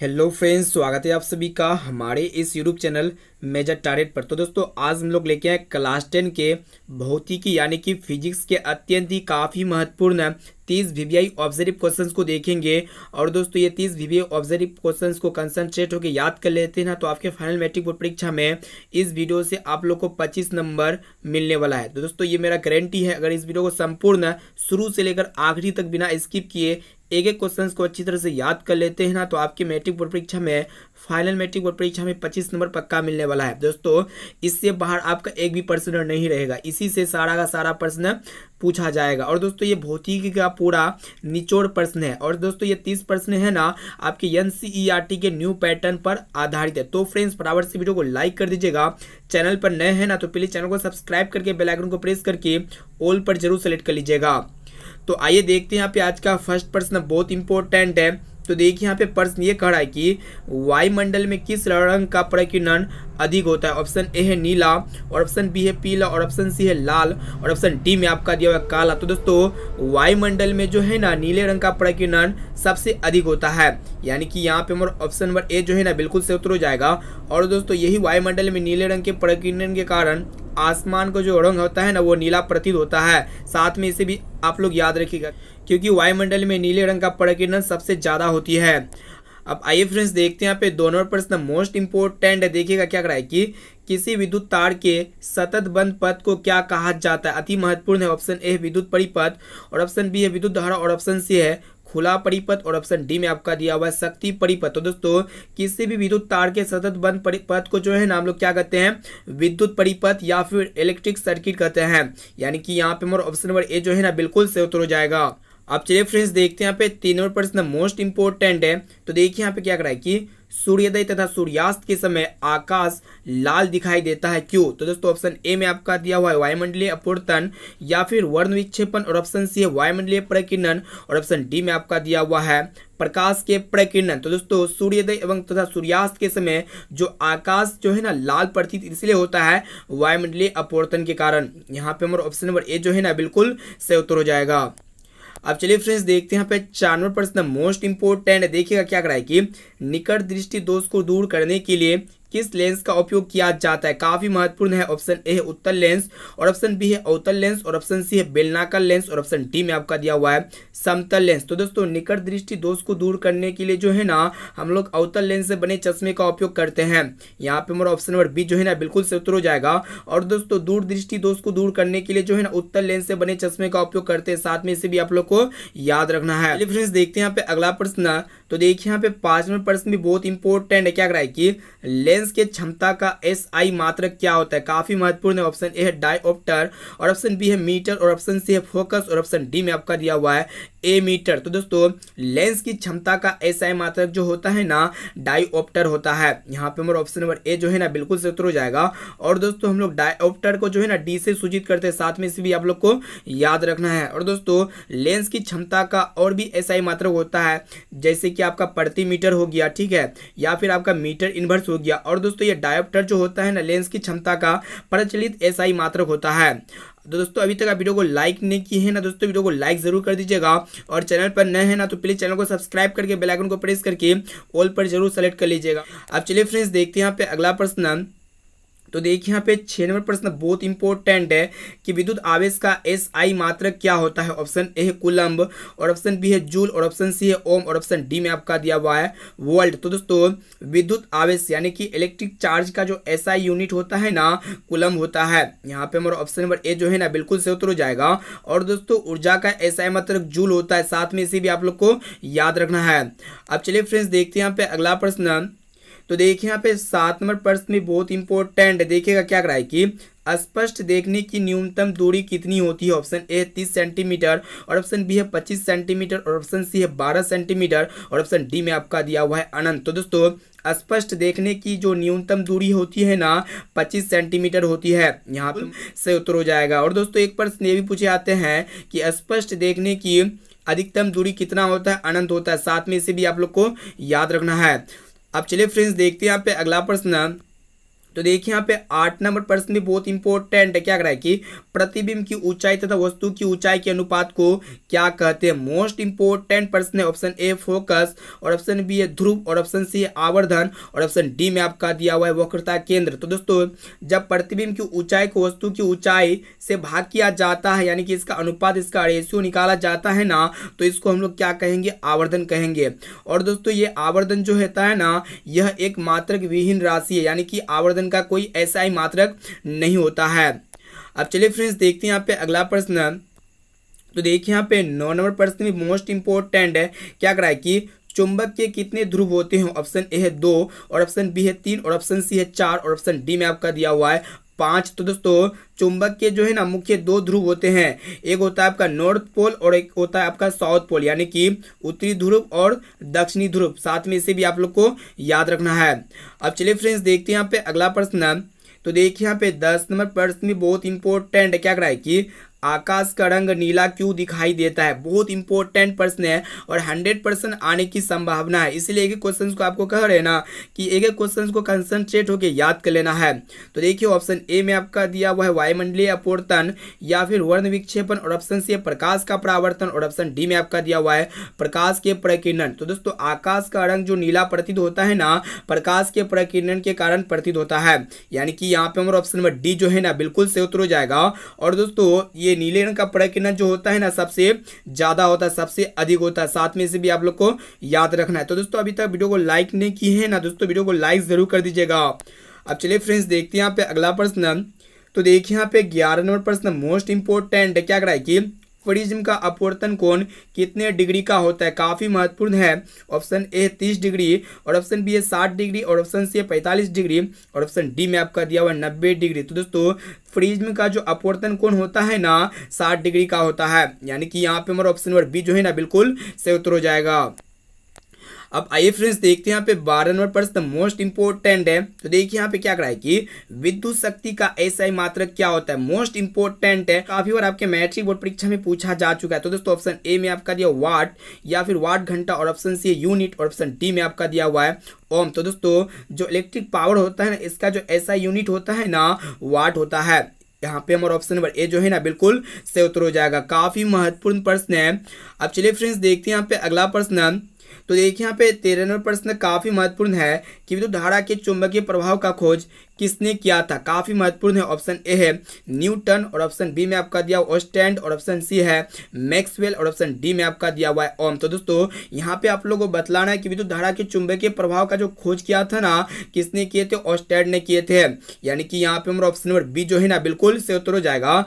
hello friends स्वागत है आप सभी का हमारे इस यूट्यूब चैनल मेजर टारगेट पर तो दोस्तों आज हम लोग लेके आए क्लास टेन के भौतिकी यानी कि फिजिक्स के अत्यंत ही काफ़ी महत्वपूर्ण तीस वी वी ऑब्जर्व क्वेश्चंस को देखेंगे और दोस्तों ये तीस वी वी ऑब्जर्व क्वेश्चंस को कंसंट्रेट होकर याद कर लेते हैं ना तो आपके फाइनल मैट्रिक बोर्ड परीक्षा में इस वीडियो से आप लोग को पच्चीस नंबर मिलने वाला है तो दोस्तों ये मेरा गारंटी है अगर इस वीडियो को संपूर्ण शुरू से लेकर आखिरी तक बिना स्किप किए एक एक क्वेश्चन को अच्छी तरह से याद कर लेते हैं ना तो आपकी मैट्रिक बोर्ड परीक्षा में फाइनल मैट्रिक बोर्ड परीक्षा में 25 नंबर पक्का मिलने वाला है दोस्तों इससे बाहर आपका एक भी प्रश्न नहीं रहेगा इसी से सारा का सारा प्रश्न पूछा जाएगा और दोस्तों ये भौतिकी का पूरा निचोड़ प्रश्न है और दोस्तों ये तीस प्रश्न है ना आपके एन e के न्यू पैटर्न पर आधारित है तो फ्रेंड्स बराबर से वीडियो को लाइक कर दीजिएगा चैनल पर नए हैं ना तो प्लीज़ चैनल को सब्सक्राइब करके बेलाइकन को प्रेस करके ऑल पर जरूर सेलेक्ट कर लीजिएगा तो आइए देखते हैं यहाँ पे आज का फर्स्ट प्रश्न बहुत इंपॉर्टेंट है तो देखिए यहाँ पे प्रश्न ये कह रहा है कि वायुमंडल में किस रंग का प्रकीर्णन अधिक होता है ऑप्शन ए है नीला और ऑप्शन बी है पीला और ऑप्शन सी है लाल और ऑप्शन डी में आपका दिया हुआ काला तो दोस्तों वायुमंडल में जो है ना नीले रंग का प्रकीर्णन सबसे अधिक होता है यानी कि यहाँ पे हमारा ऑप्शन नंबर ए जो है ना बिल्कुल से उतर हो जाएगा और दोस्तों यही वायुमंडल में नीले रंग के प्रकीर्णन के कारण आसमान का जो रंग होता है ना वो नीला प्रतीत होता है साथ में इसे भी आप लोग याद रखिएगा क्योंकि वायुमंडल में नीले रंग का प्रकीर्णन सबसे ज़्यादा होती है अब आइए फ्रेंड्स देखते हैं यहाँ पे दोनों प्रश्न मोस्ट इंपोर्टेंट है देखिएगा क्या कराए कि किसी विद्युत तार के सतत बंद पथ को क्या कहा जाता है अति महत्वपूर्ण है ऑप्शन ए विद्युत परिपथ और ऑप्शन बी है विद्युत धारा और ऑप्शन सी है खुला परिपथ और ऑप्शन डी में आपका दिया हुआ है शक्ति परिपथ तो दोस्तों किसी भी विद्युत तार के सतत बंद परिपथ को जो है ना हम लोग क्या कहते हैं विद्युत परिपथ या फिर इलेक्ट्रिक सर्किट कहते हैं यानी कि यहाँ पे हमारा ऑप्शन नंबर ए जो है ना बिल्कुल से उतर जाएगा अब चलिए फ्रेंड्स देखते हैं यहाँ पे तीन नंबर प्रश्न मोस्ट इंपोर्टेंट है तो देखिए यहाँ पे क्या करा है कि सूर्योदय तथा सूर्यास्त के समय आकाश लाल दिखाई देता है क्यों तो दोस्तों ऑप्शन ए में आपका दिया हुआ है वायुमंडलीय अपूर्तन या फिर वर्ण विक्षेपण और ऑप्शन सी है वायुमंडलीय प्रकीर्णन और ऑप्शन डी में आपका दिया हुआ है प्रकाश के प्रकीर्णन तो दोस्तों सूर्योदय एवं तथा सूर्यास्त के समय जो आकाश जो है ना लाल प्रतीत इसलिए होता है वायुमंडलीय अपूर्तन के कारण यहाँ पे हमारा ऑप्शन नंबर ए जो है ना बिल्कुल सही उत्तर हो जाएगा अब चलिए फ्रेंड्स देखते हैं यहाँ पे चानवे प्रश्न मोस्ट इंपोर्टेंट देखिएगा क्या कराए कि निकट दृष्टि दोष को दूर करने के लिए किस लेंस का उपयोग किया जाता है काफी महत्वपूर्ण है ऑप्शन ए है उत्तर लेंस और ऑप्शन बी है अवतल लेंस और ऑप्शन सी है बेलनाकर लेंस और ऑप्शन डी में आपका दिया हुआ है समतल लेंस तो दोस्तों निकट दृष्टि दोष को दूर करने के लिए जो है ना हम लोग अवतल लेंस से बने चश्मे का उपयोग करते हैं यहाँ पे हमारा ऑप्शन नंबर बी जो है ना बिल्कुल से उत्तर हो जाएगा और दोस्तों दूर दृष्टि दोष को दूर करने के लिए जो है ना उत्तर लेंस से बने चश्मे का उपयोग करते हैं साथ में इसे भी आप लोग को याद रखना है देखते हैं यहाँ पे अगला प्रश्न तो देखिए यहाँ पे पांचवें प्रश्न भी बहुत इंपॉर्टेंट है क्या करा है कि लेंस के क्षमता का एस आई मात्र क्या होता है काफी महत्वपूर्ण ऑप्शन ए है ऑप्टर और ऑप्शन बी है मीटर और ऑप्शन सी है फोकस और ऑप्शन डी में आपका दिया हुआ है ए मीटर तो दोस्तों लेंस की क्षमता का एस आई मात्र जो होता है ना ऑप्टर होता है यहाँ पे हमारा ऑप्शन नंबर ए जो है ना बिल्कुल से हो जाएगा और दोस्तों हम लोग ऑप्टर को जो है ना डी से सूचित करते हैं साथ में इसे भी आप लोग को याद रखना है और दोस्तों लेंस की क्षमता का और भी एस आई मात्र होता है जैसे कि आपका प्रति मीटर हो गया ठीक है या फिर आपका मीटर इन्वर्स हो गया और दोस्तों ये डायोप्टर जो होता है ना लेंस की क्षमता का प्रचलित एसआई मात्रक होता है तो दोस्तों अभी तक आप वीडियो को लाइक नहीं किए हैं ना दोस्तों वीडियो को लाइक जरूर कर दीजिएगा और चैनल पर नए हैं ना तो प्लीज़ चैनल को सब्सक्राइब करके बेलाइकन को प्रेस करके ऑल पर जरूर सेलेक्ट कर लीजिएगा अब चलिए फ्रेंड्स देखते हैं यहाँ पे अगला प्रश्न तो देखिए यहाँ पे छह नंबर प्रश्न बहुत इंपॉर्टेंट है कि विद्युत आवेश का एस आई मात्र क्या होता है ऑप्शन ए है कुलम्ब और ऑप्शन बी है जूल और ऑप्शन सी है ओम और ऑप्शन डी में आपका दिया हुआ है वोल्ट तो दोस्तों विद्युत आवेश यानी कि इलेक्ट्रिक चार्ज का जो एस आई यूनिट होता है ना कुलम्ब होता है यहाँ पे हमारा ऑप्शन नंबर ए जो है ना बिल्कुल से उतर हो जाएगा और दोस्तों ऊर्जा का एस आई मात्र जूल होता है साथ में इसे भी आप लोग को याद रखना है अब चलिए फ्रेंड्स देखते हैं यहाँ पे अगला प्रश्न तो देखिए यहाँ पे सात नंबर प्रश्न भी बहुत इंपॉर्टेंट देखिएगा क्या कराए कि स्पष्ट देखने की न्यूनतम दूरी कितनी होती है ऑप्शन ए तीस सेंटीमीटर और ऑप्शन बी है पच्चीस सेंटीमीटर और ऑप्शन सी है बारह सेंटीमीटर और ऑप्शन डी में आपका दिया हुआ है अनंत तो दोस्तों स्पष्ट देखने की जो न्यूनतम दूरी होती है ना 25 सेंटीमीटर होती है यहाँ पर से उत्तर हो जाएगा और दोस्तों एक प्रश्न ये भी पूछे आते हैं कि स्पष्ट देखने की अधिकतम दूरी कितना होता है अनंत होता है साथ में इसे भी आप लोग को याद रखना है अब चलिए फ्रेंड्स देखते हैं यहाँ पे अगला प्रश्न तो देखिए यहाँ पे आठ नंबर प्रश्न भी बहुत इंपॉर्टेंट है क्या रहा है कि प्रतिबिंब की ऊंचाई तथा वस्तु की ऊंचाई के अनुपात को क्या कहते हैं मोस्ट इंपोर्टेंट प्रश्न है ऑप्शन ए फोकस और ऑप्शन बी है ध्रुव और ऑप्शन सी है आवर्धन और ऑप्शन डी में आपका दिया हुआ है वक्रता केंद्र तो दोस्तों जब प्रतिबिंब की ऊंचाई को वस्तु की ऊंचाई से भाग किया जाता है यानी कि इसका अनुपात इसका रेशियो निकाला जाता है ना तो इसको हम लोग क्या कहेंगे आवर्धन कहेंगे और दोस्तों ये आवर्धन जो होता है ना यह एक मात्र विहीन राशि है यानी कि आवर्धन परिवर्तन का कोई ऐसा ही मात्रक नहीं होता है अब चलिए फ्रेंड्स देखते हैं यहाँ पे अगला प्रश्न तो देखिए यहाँ पे नौ नंबर प्रश्न में मोस्ट इंपोर्टेंट है क्या करा है कि चुंबक के कितने ध्रुव होते हैं ऑप्शन ए है दो और ऑप्शन बी है तीन और ऑप्शन सी है चार और ऑप्शन डी में आपका दिया हुआ है पांच तो दोस्तों चुंबक के जो है ना मुख्य दो ध्रुव होते हैं एक होता है आपका नॉर्थ पोल और एक होता है आपका साउथ पोल यानी कि उत्तरी ध्रुव और दक्षिणी ध्रुव साथ में इसे भी आप लोग को याद रखना है अब चलिए फ्रेंड्स देखते हैं यहाँ पे अगला प्रश्न तो देखिए यहाँ पे दस नंबर प्रश्न में बहुत इंपॉर्टेंट क्या कराए कि आकाश का रंग नीला क्यों दिखाई देता है बहुत इंपॉर्टेंट प्रश्न है और हंड्रेड परसेंट आने की संभावना है इसलिए एक एक क्वेश्चन को आपको कह रहे ना कि एक एक क्वेश्चन को कंसनट्रेट होकर याद कर लेना है तो देखिए ऑप्शन ए में आपका दिया हुआ है वायुमंडलीय अपवर्तन या फिर वर्ण विक्षेपण और ऑप्शन सी प्रकाश का परावर्तन और ऑप्शन डी में आपका दिया हुआ है प्रकाश के प्रकीर्णन तो दोस्तों आकाश का रंग जो नीला प्रतीत होता है ना प्रकाश के प्रकीर्णन के कारण प्रतीत होता है यानी कि यहाँ पे हमारा ऑप्शन नंबर डी जो है ना बिल्कुल से उतर जाएगा और दोस्तों ये ये नीले रंग का प्रकिरण जो होता है ना सबसे ज़्यादा होता है सबसे अधिक होता है साथ में से भी आप लोग को याद रखना है तो दोस्तों अभी तक वीडियो को लाइक नहीं की है ना दोस्तों वीडियो को लाइक ज़रूर कर दीजिएगा अब चलिए फ्रेंड्स देखते हैं यहाँ पे अगला प्रश्न तो देखिए यहाँ पे ग्यारह नंबर प्रश्न मोस्ट इंपोर्टेंट क्या करा है कि प्रिज्म का अपवर्तन कोण कितने डिग्री का होता है काफ़ी महत्वपूर्ण है ऑप्शन ए तीस डिग्री और ऑप्शन बी है साठ डिग्री और ऑप्शन सी है पैंतालीस डिग्री और ऑप्शन डी में आपका दिया हुआ नब्बे डिग्री तो दोस्तों प्रिज्म का जो अपवर्तन कोण होता है ना साठ डिग्री का होता है यानी कि यहाँ पे हमारा ऑप्शन नंबर बी जो है ना बिल्कुल सही उत्तर हो जाएगा अब आइए फ्रेंड्स देखते हैं यहाँ पे बारह नंबर प्रश्न मोस्ट इंपोर्टेंट है तो देखिए यहाँ पे क्या कराए कि विद्युत शक्ति का एसआई मात्रक क्या होता है मोस्ट इंपोर्टेंट है काफी बार आपके मैट्रिक बोर्ड परीक्षा में पूछा जा चुका है तो दोस्तों ऑप्शन ए में आपका दिया वाट या फिर वाट घंटा और ऑप्शन सी यूनिट और ऑप्शन डी में आपका दिया हुआ है ओम तो दोस्तों जो इलेक्ट्रिक पावर होता है ना इसका जो ऐसा यूनिट होता है ना वाट होता है यहाँ पे हमारा ऑप्शन नंबर ए जो है ना बिल्कुल से उत्तर हो जाएगा काफ़ी महत्वपूर्ण प्रश्न है अब चलिए फ्रेंड्स देखते हैं यहाँ पे अगला प्रश्न तो देखिए यहाँ पे नंबर प्रश्न काफ़ी महत्वपूर्ण है कि विद्युत धारा के चुंबकीय प्रभाव का खोज किसने किया था काफ़ी महत्वपूर्ण है ऑप्शन ए है न्यूटन और ऑप्शन बी में आपका दिया ऑस्टैंड और ऑप्शन सी है मैक्सवेल और ऑप्शन डी में आपका दिया हुआ है ओम तो दोस्तों यहाँ पे आप लोगों को बतलाना है कि विद्युत धारा के चुंबकीय प्रभाव का जो खोज किया था ना किसने किए थे ऑस्टैंड ने किए थे यानी कि यहाँ पे हमारा ऑप्शन नंबर बी जो है ना बिल्कुल से उतर हो जाएगा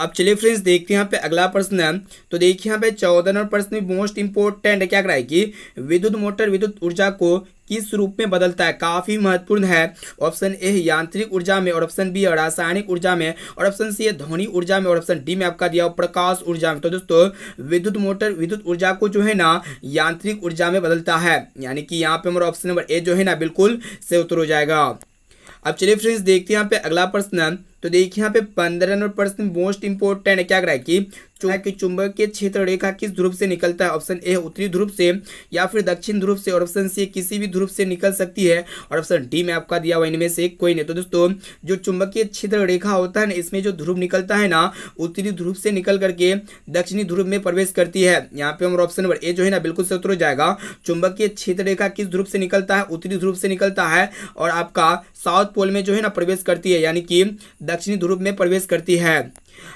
अब चलिए फ्रेंड्स देखते हैं यहाँ पे अगला प्रश्न है तो देखिए यहाँ पे चौदह नंबर प्रश्न मोस्ट इंपोर्टेंट क्या कराए कि विद्युत मोटर विद्युत ऊर्जा को किस रूप में बदलता है काफ़ी महत्वपूर्ण है ऑप्शन ए यांत्रिक ऊर्जा में और ऑप्शन बी रासायनिक ऊर्जा में और ऑप्शन सी ध्वनि ऊर्जा में और ऑप्शन डी में आपका दिया प्रकाश ऊर्जा में तो दोस्तों विद्युत मोटर विद्युत ऊर्जा को जो है ना यांत्रिक ऊर्जा में बदलता है यानी कि यहाँ पे हमारा ऑप्शन नंबर ए जो है ना बिल्कुल से उत्तर हो जाएगा अब चलिए फ्रेंड्स देखते हैं यहाँ पे अगला प्रश्न तो देखिए यहाँ पे पंद्रह नंबर प्रश्न मोस्ट इंपोर्टेंट क्या कराए कि चुना चुंबक के क्षेत्र रेखा किस ध्रुव से निकलता है ऑप्शन ए उत्तरी ध्रुव से या फिर दक्षिण ध्रुव से और ऑप्शन सी किसी भी ध्रुव से निकल सकती है और ऑप्शन डी में आपका दिया हुआ इनमें से कोई नहीं तो दोस्तों जो चुंबकीय क्षेत्र रेखा होता है ना इसमें जो ध्रुव निकलता है ना उत्तरी ध्रुव से निकल करके दक्षिणी ध्रुव में प्रवेश करती है यहाँ पे हमारा ऑप्शन नंबर ए जो है ना बिल्कुल सत्र हो जाएगा चुंबकीय क्षेत्र रेखा किस ध्रुव से निकलता है उत्तरी ध्रुव से निकलता है और आपका साउथ पोल में जो है ना प्रवेश करती है यानी कि दक्षिणी ध्रुव में प्रवेश करती है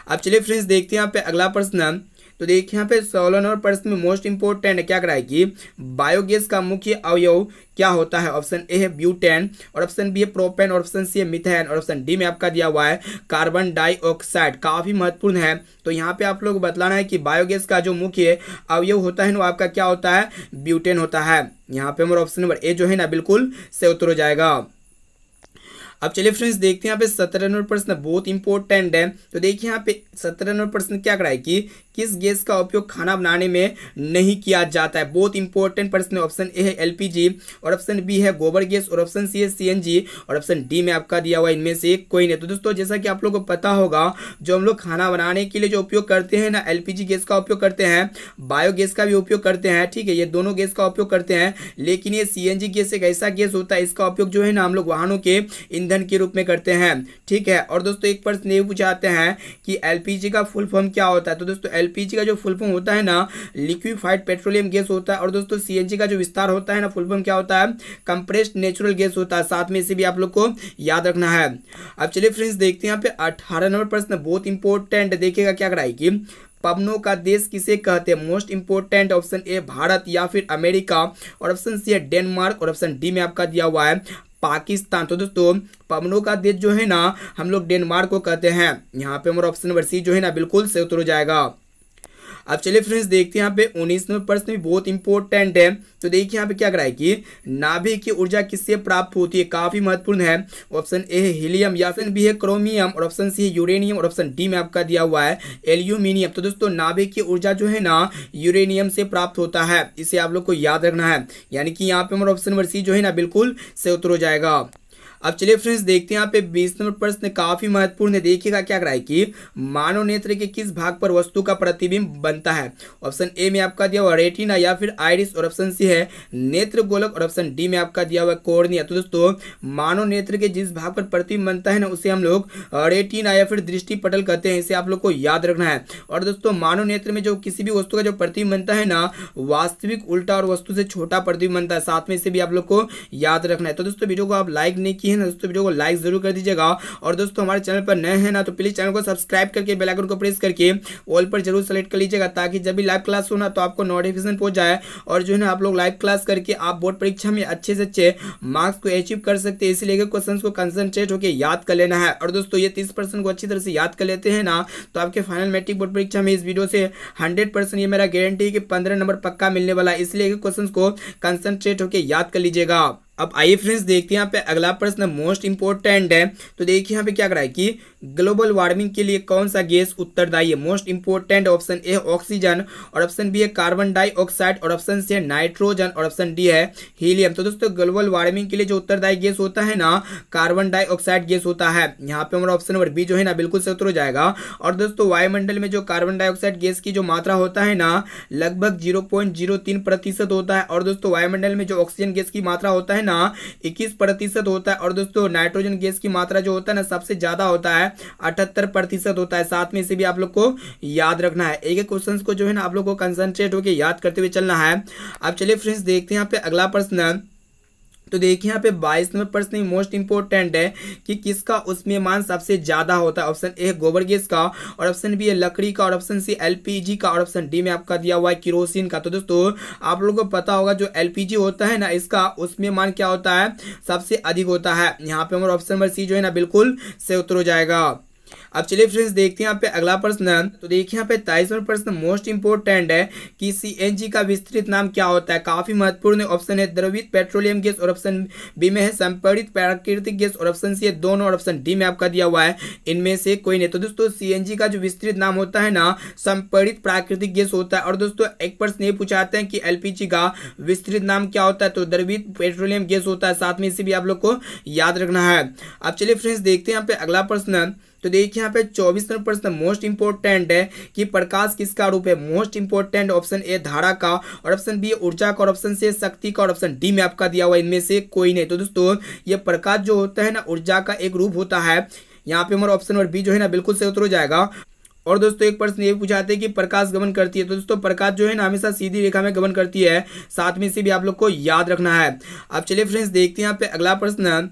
अब चलिए फ्रेंड्स देखते हैं यहाँ पे अगला प्रश्न तो देखिए यहाँ पे सोलह नंबर प्रश्न में मोस्ट इंपोर्टेंट क्या कराएगी बायोगैस का मुख्य अवयव क्या होता है ऑप्शन ए है ब्यूटेन और ऑप्शन बी है प्रोपेन और ऑप्शन सी है मिथेन और ऑप्शन डी में आपका दिया हुआ है कार्बन डाइऑक्साइड काफ़ी महत्वपूर्ण है तो यहाँ पे आप लोग बतलाना है कि बायोगैस का जो मुख्य अवयव होता है वो आपका क्या होता है ब्यूटेन होता है यहाँ पे हमारा ऑप्शन नंबर ए जो है ना बिल्कुल से उतर हो जाएगा अब चलिए फ्रेंड्स देखते हैं यहाँ पे सत्रह नंबर प्रश्न बहुत इंपॉर्टेंट है तो देखिए यहाँ पे सत्रह नंबर प्रश्न क्या कराए कि किस गैस का उपयोग खाना बनाने में नहीं किया जाता है बहुत इंपॉर्टेंट प्रश्न ऑप्शन ए है एलपीजी और ऑप्शन बी है गोबर गैस और ऑप्शन सी है सीएनजी और ऑप्शन डी में आपका दिया हुआ इनमें से कोई नहीं तो दोस्तों जैसा कि आप लोग को पता होगा जो हम लोग खाना बनाने के लिए जो उपयोग करते हैं ना एलपीजी गैस का उपयोग करते हैं बायोगैस का भी उपयोग करते हैं ठीक है ये दोनों गैस का उपयोग करते हैं लेकिन ये सीएनजी गैस एक ऐसा गैस होता है इसका उपयोग जो है ना हम लोग वाहनों के ईंधन ईंधन के रूप में करते हैं ठीक है और दोस्तों एक प्रश्न ये पूछाते हैं कि एलपीजी का फुल फॉर्म क्या होता है तो दोस्तों एलपीजी का जो फुल फॉर्म होता है ना लिक्विफाइड पेट्रोलियम गैस होता है और दोस्तों सीएनजी का जो विस्तार होता है ना फुल फॉर्म क्या होता है कंप्रेस्ड नेचुरल गैस होता है साथ में इसे भी आप लोग को याद रखना है अब चलिए फ्रेंड्स देखते हैं यहाँ पे अठारह नंबर प्रश्न बहुत इंपॉर्टेंट देखिएगा क्या कराएगी पवनों का देश किसे कहते हैं most important option A Bharat या फिर अमेरिका और ऑप्शन सी है डेनमार्क और ऑप्शन डी में आपका दिया हुआ है पाकिस्तान तो दोस्तों पवनों का देश जो है ना हम लोग डेनमार्क को कहते हैं यहाँ पे हमारा ऑप्शन नंबर सी जो है ना बिल्कुल से उतर जाएगा अब चलिए फ्रेंड्स देखते हैं यहाँ पे उन्नीसवें प्रश्न भी बहुत इंपॉर्टेंट है तो देखिए यहाँ पे क्या कराए कि नाभिक की ऊर्जा किससे प्राप्त होती है काफी महत्वपूर्ण है ऑप्शन ए है हीलियम या फिर बी है क्रोमियम और ऑप्शन सी है यूरेनियम और ऑप्शन डी में आपका दिया हुआ है एल्यूमिनियम तो दोस्तों नाभिक की ऊर्जा जो है ना यूरेनियम से प्राप्त होता है इसे आप लोग को याद रखना है यानी कि यहाँ पे हमारा ऑप्शन नंबर सी जो है ना बिल्कुल से उतर हो जाएगा अब चलिए फ्रेंड्स देखते हैं यहाँ पे बीस नंबर प्रश्न काफी महत्वपूर्ण है देखिएगा क्या कराए कि मानव नेत्र के किस भाग पर वस्तु का प्रतिबिंब बनता है ऑप्शन ए में आपका दिया हुआ रेटिना या फिर आयरिस और ऑप्शन सी है नेत्र गोलक और ऑप्शन डी में आपका दिया हुआ कोर्निया तो दोस्तों मानव नेत्र के जिस भाग पर प्रतिबिंब बनता है ना उसे हम लोग रेटिना या फिर दृष्टि पटल कहते हैं इसे आप लोग को याद रखना है और दोस्तों मानव नेत्र में जो किसी भी वस्तु का जो प्रतिबिंब बनता है ना वास्तविक उल्टा और वस्तु से छोटा प्रतिबिंब बनता है साथ में इसे भी आप लोग को याद रखना है तो दोस्तों वीडियो को आप लाइक नहीं किए है ना दोस्तों वीडियो को लाइक जरूर कर दीजिएगा और दोस्तों हमारे चैनल पर नए हैं ना तो प्लीज़ चैनल को सब्सक्राइब करके बेलाइकन को प्रेस करके ऑल पर जरूर सेलेक्ट कर लीजिएगा ताकि जब भी लाइव क्लास हो ना तो आपको नोटिफिकेशन पहुंच जाए और जो है ना आप लोग लाइव क्लास करके आप बोर्ड परीक्षा में अच्छे से अच्छे मार्क्स को अचीव कर सकते हैं इसीलिए क्वेश्चन को कंसनट्रेट होकर याद कर लेना है और दोस्तों ये तीस को अच्छी तरह से याद कर लेते हैं ना तो आपके फाइनल मैट्रिक बोर्ड परीक्षा में इस वीडियो से हंड्रेड ये मेरा गारंटी है कि पंद्रह नंबर पक्का मिलने वाला इसलिए क्वेश्चन को कंसनट्रेट होकर याद कर लीजिएगा अब आइए फ्रेंड्स देखते हैं यहाँ पे अगला प्रश्न मोस्ट इंपॉर्टेंट है तो देखिए यहाँ पे क्या करा है कि ग्लोबल वार्मिंग के लिए कौन सा गैस उत्तरदायी है most important option A oxygen और ऑप्शन बी है कार्बन डाइऑक्साइड और ऑप्शन सी है नाइट्रोजन और ऑप्शन डी है हीलियम तो दोस्तों ग्लोबल वार्मिंग के लिए जो उत्तरदायी गैस होता है ना कार्बन डाइऑक्साइड गैस होता है यहाँ पे हमारा ऑप्शन नंबर बी जो है ना बिल्कुल से हो जाएगा और दोस्तों वायुमंडल में जो कार्बन डाइऑक्साइड गैस की जो मात्रा होता है ना लगभग जीरो पॉइंट जीरो तीन प्रतिशत होता है और दोस्तों वायुमंडल में जो ऑक्सीजन गैस की मात्रा होता है ना इक्कीस प्रतिशत होता है और दोस्तों नाइट्रोजन गैस की मात्रा जो होता है ना सबसे ज्यादा होता है अठहत्तर प्रतिशत होता है साथ में इसे भी आप लोग को याद रखना है एक एक क्वेश्चन को जो है ना आप लोग को कंसनट्रेट होकर याद करते हुए चलना है अब चलिए फ्रेंड्स देखते हैं यहाँ पे अगला प्रश्न तो देखिए यहाँ पे बाईस नंबर प्रश्न मोस्ट इंपोर्टेंट है कि किसका उसमें मान सबसे ज्यादा होता है ऑप्शन ए गोबर गैस का और ऑप्शन बी है लकड़ी का और ऑप्शन सी एलपीजी का और ऑप्शन डी में आपका दिया हुआ है किरोसिन का तो दोस्तों आप लोगों को पता होगा जो एलपीजी होता है ना इसका उसमें मान क्या होता है सबसे अधिक होता है यहाँ पे हमारा ऑप्शन नंबर सी जो है ना बिल्कुल से उतर जाएगा अब चलिए फ्रेंड्स देखते हैं यहाँ पे अगला प्रश्न तो देखिए यहाँ पे तेईसवा प्रश्न मोस्ट इंपोर्टेंट है कि सी का विस्तृत नाम क्या होता है काफी महत्वपूर्ण ऑप्शन है द्रवित पेट्रोलियम गैस और ऑप्शन बी में है संपर्णित प्राकृतिक गैस और ऑप्शन सी दोनों और ऑप्शन डी में आपका दिया हुआ है इनमें से कोई नहीं तो दोस्तों सी का जो विस्तृत नाम होता है ना संपर्णित प्राकृतिक गैस होता है और दोस्तों एक प्रश्न ये पूछाते हैं कि एल का विस्तृत नाम क्या होता है तो द्रवित पेट्रोलियम गैस होता है साथ में इसे भी आप लोग को याद रखना है अब चलिए फ्रेंड्स देखते हैं यहाँ पे अगला प्रश्न तो देखिए यहाँ पे चौबीस नंबर प्रश्न मोस्ट इंपोर्टेंट है कि प्रकाश किसका रूप है मोस्ट इंपोर्टेंट ऑप्शन ए धारा का और ऑप्शन बी ऊर्जा का और ऑप्शन सी शक्ति का और ऑप्शन डी में आपका दिया हुआ इनमें से कोई नहीं तो दोस्तों ये प्रकाश जो होता है ना ऊर्जा का एक रूप होता है यहाँ पे हमारा ऑप्शन नंबर बी जो है ना बिल्कुल सही उतर हो जाएगा और दोस्तों एक प्रश्न ये पूछाते हैं है कि प्रकाश गमन करती है तो दोस्तों प्रकाश जो है ना हमेशा सीधी रेखा में गमन करती है साथ में से भी आप लोग को याद रखना है अब चलिए फ्रेंड्स देखते हैं यहाँ पे अगला प्रश्न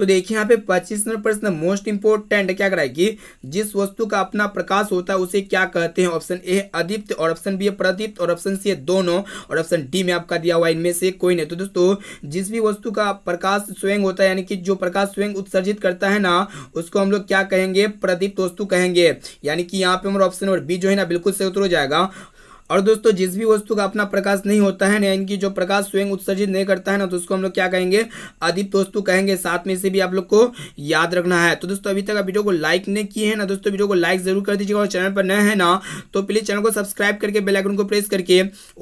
तो देखिए यहाँ पे पच्चीस प्रश्न मोस्ट इंपोर्टेंट क्या कराएगी जिस वस्तु का अपना प्रकाश होता है उसे क्या कहते हैं ऑप्शन ए अदीप्त और ऑप्शन बी प्रदीप्त और ऑप्शन सी दोनों और ऑप्शन डी में आपका दिया हुआ इनमें से कोई नहीं तो दोस्तों जिस भी वस्तु का प्रकाश स्वयं होता है यानी कि जो प्रकाश स्वयं उत्सर्जित करता है ना उसको हम लोग क्या कहेंगे प्रदीप्त वस्तु कहेंगे यानी कि यहाँ पे हमारा ऑप्शन नंबर बी जो है ना बिल्कुल से उतर हो जाएगा और दोस्तों जिस भी वस्तु का अपना प्रकाश नहीं होता है ना इनकी जो प्रकाश स्वयं उत्सर्जित नहीं करता है ना तो उसको हम लोग क्या कहेंगे अधिप्त वस्तु कहेंगे साथ में से भी आप लोग को याद रखना है तो दोस्तों अभी तक आप वीडियो को लाइक नहीं किए हैं ना दोस्तों वीडियो को लाइक जरूर कर दीजिएगा और चैनल पर नए हैं ना तो प्लीज चैनल को सब्सक्राइब करके बेलाइकन को प्रेस करके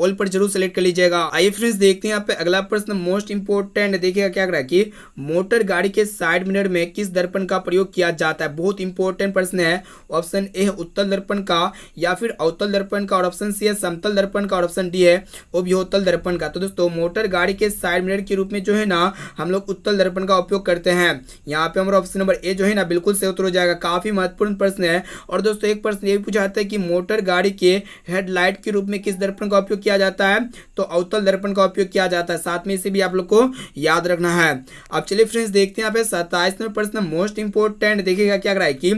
ऑल पर जरूर सेलेक्ट कर लीजिएगा आइए फ्रेंड्स देखते हैं आप अगला प्रश्न मोस्ट इंपोर्टेंट देखिएगा क्या करा की मोटर गाड़ी के साइड मिनर में किस दर्पण का प्रयोग किया जाता है बहुत इंपॉर्टेंट प्रश्न है ऑप्शन ए उत्तल दर्पण का या फिर अवतल दर्पण का और ऑप्शन सी समतल दर्पण का और ऑप्शन डी है वो भी उपयोत्तल दर्पण का तो दोस्तों मोटर गाड़ी के साइड मिरर के रूप में जो है ना हम लोग उत्तल दर्पण का उपयोग करते हैं यहाँ पे हमारा ऑप्शन नंबर ए जो है ना बिल्कुल से उत्तर हो जाएगा काफी महत्वपूर्ण प्रश्न है और दोस्तों एक प्रश्न ये भी पूछा जाता है कि मोटर गाड़ी के हेडलाइट के रूप में किस दर्पण का उपयोग किया जाता है तो अवतल दर्पण का उपयोग किया जाता है साथ में इसे भी आप लोग को याद रखना है अब चलिए फ्रेंड्स देखते हैं यहाँ पे सत्ताईस नंबर प्रश्न मोस्ट इंपोर्टेंट देखिएगा क्या कराए कि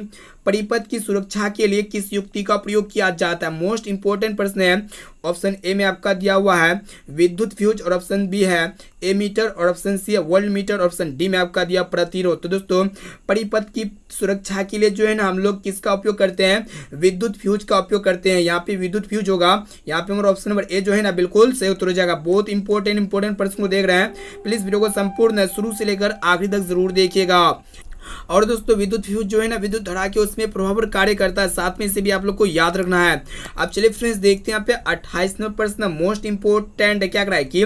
परिपथ की सुरक्षा के लिए किस युक्ति का प्रयोग किया जाता है मोस्ट इंपोर्टेंट प्रश्न है ऑप्शन ए में आपका दिया हुआ है विद्युत फ्यूज और ऑप्शन बी है ए मीटर और ऑप्शन सी है वर्ल्ड मीटर ऑप्शन डी में आपका दिया प्रतिरोध तो दोस्तों परिपथ की सुरक्षा के लिए जो है ना हम लोग किसका उपयोग करते हैं विद्युत फ्यूज का उपयोग करते हैं यहाँ पे विद्युत फ्यूज होगा यहाँ पे हमारा ऑप्शन नंबर ए जो है ना बिल्कुल सही उत्तर हो जाएगा बहुत इंपॉर्टेंट इंपॉर्टेंट प्रश्न को देख रहे हैं प्लीज वीडियो को संपूर्ण शुरू से लेकर आखिरी तक जरूर देखिएगा और दोस्तों विद्युत फ्यूज जो है ना विद्युत धड़ा के उसमें प्रभाव कार्य करता है साथ में इसे भी आप लोग को याद रखना है अब चलिए फ्रेंड्स देखते हैं यहाँ पे अट्ठाईस नंबर प्रश्न मोस्ट इंपोर्टेंट क्या कराए कि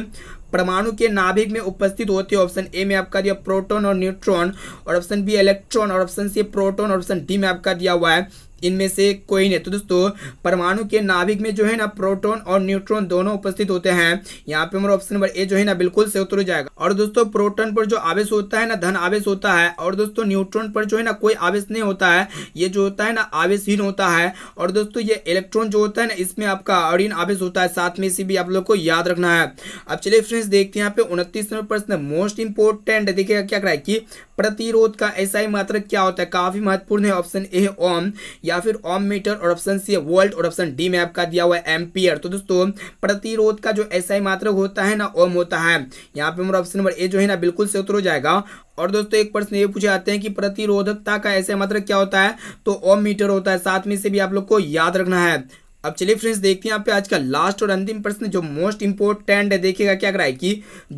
परमाणु के नाभिक में उपस्थित होते हैं ऑप्शन ए में आपका दिया प्रोटॉन और न्यूट्रॉन और ऑप्शन बी इलेक्ट्रॉन और ऑप्शन सी प्रोटॉन और ऑप्शन डी में आपका दिया हुआ है इनमें से कोई नहीं तो दोस्तों परमाणु के नाभिक में जो है ना प्रोटोन और न्यूट्रॉन दोनों उपस्थित होते हैं यहाँ पे हमारा ऑप्शन नंबर ए जो है ना बिल्कुल से उतर जाएगा और दोस्तों प्रोटोन पर जो आवेश होता है ना धन आवेश होता है और दोस्तों न्यूट्रॉन पर जो है ना कोई आवेश नहीं होता है ये जो होता है ना आवेशहीन होता है और दोस्तों ये इलेक्ट्रॉन जो होता है ना इसमें आपका अड़ीन आवेश होता है साथ में इसे भी आप लोग को याद रखना है अब चलिए फ्रेंड्स देखते हैं यहाँ पे उनतीस नंबर प्रश्न मोस्ट इंपोर्टेंट देखिएगा क्या कराए कि प्रतिरोध का ऐसा ही मात्रक क्या होता है काफी महत्वपूर्ण है ऑप्शन ए ओम या या फिर ओम मीटर और ऑप्शन सी वोल्ट और ऑप्शन डी में आपका दिया हुआ है एम्पियर तो दोस्तों प्रतिरोध का जो ऐसा ही मात्र होता है ना ओम होता है यहाँ पे हमारा ऑप्शन नंबर ए जो है ना बिल्कुल से उतर हो जाएगा और दोस्तों एक प्रश्न ये पूछे आते हैं कि प्रतिरोधकता का ऐसा मात्र क्या होता है तो ओम मीटर होता है साथ में से भी आप लोग को याद रखना है अब चलिए फ्रेंड्स देखते हैं यहाँ पे आज का लास्ट और अंतिम प्रश्न जो मोस्ट इंपोर्टेंट है देखिएगा क्या कराए कि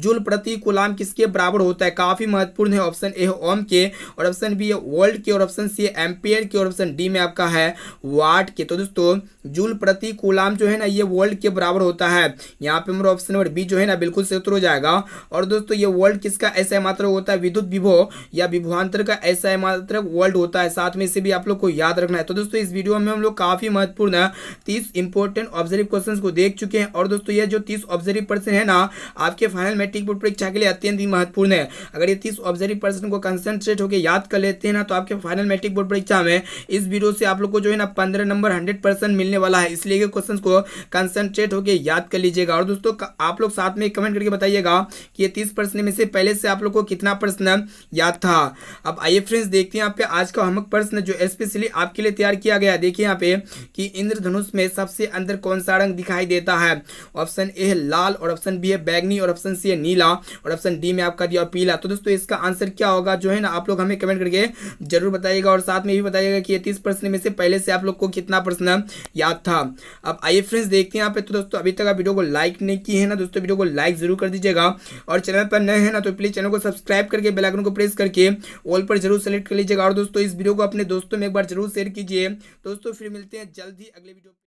जूल प्रति कुलाम किसके बराबर होता है काफी महत्वपूर्ण है ऑप्शन ए ओम के और ऑप्शन बी है वर्ल्ड के और ऑप्शन सी एम्पियर के और ऑप्शन डी में आपका है वाट के तो दोस्तों जूल प्रति कुलाम जो है ना ये वर्ल्ड के बराबर होता है यहाँ पे मेरा ऑप्शन नंबर बी जो है ना बिल्कुल सत्र हो जाएगा और दोस्तों ये वर्ल्ड किसका ऐसा मात्र होता है विद्युत विभो या विभुआंतर का ऐसा मात्र वर्ल्ड होता है साथ में इसे भी आप लोग को याद रखना है तो दोस्तों इस वीडियो में हम लोग काफी महत्वपूर्ण है तीस इंपॉर्टेंट ऑब्जर्व क्वेश्चन को देख चुके हैं और दोस्तों ये जो तीस ऑब्जर्व पर्सन है ना आपके फाइनल मैट्रिक बोर्ड परीक्षा के लिए अत्यंत ही महत्वपूर्ण है अगर ये तीस ऑब्जर्व पर्सन को कंसनट्रेट होकर याद कर लेते हैं ना तो आपके फाइनल मैट्रिक बोर्ड परीक्षा में इस वीडियो से आप लोग को जो है ना पंद्रह नंबर हंड्रेड मिलने वाला है इसलिए क्वेश्चन को कंसनट्रेट होकर याद कर लीजिएगा और दोस्तों आप लोग साथ में कमेंट करके बताइएगा कि ये तीस पर्सन में से पहले से आप लोग को कितना पर्सन याद था अब आइए फ्रेंड्स देखते हैं आपके आज का हमक पर्सन जो स्पेशली आपके लिए तैयार किया गया देखिए यहाँ पे कि इंद्रधनुष में में सबसे अंदर कौन सा रंग दिखाई देता है ऑप्शन ए है लाल और ऑप्शन बी है बैगनी और ऑप्शन सी है नीला और ऑप्शन डी में आपका दिया पीला तो दोस्तों इसका आंसर क्या होगा जो है ना आप लोग हमें कमेंट करके जरूर बताइएगा और साथ में भी बताइएगा कि तीस प्रश्न में से पहले से आप लोग को कितना प्रश्न याद था अब आइए फ्रेंड्स देखते हैं यहाँ पे तो दोस्तों अभी तक आप वीडियो को लाइक नहीं की है ना दोस्तों वीडियो को लाइक जरूर कर दीजिएगा और चैनल पर नए हैं ना तो प्लीज चैनल को सब्सक्राइब करके बेलाइकन को प्रेस करके ऑल पर जरूर सेलेक्ट कर लीजिएगा और दोस्तों इस वीडियो को अपने दोस्तों में एक बार जरूर शेयर कीजिए दोस्तों फिर मिलते हैं जल्दी अगले वीडियो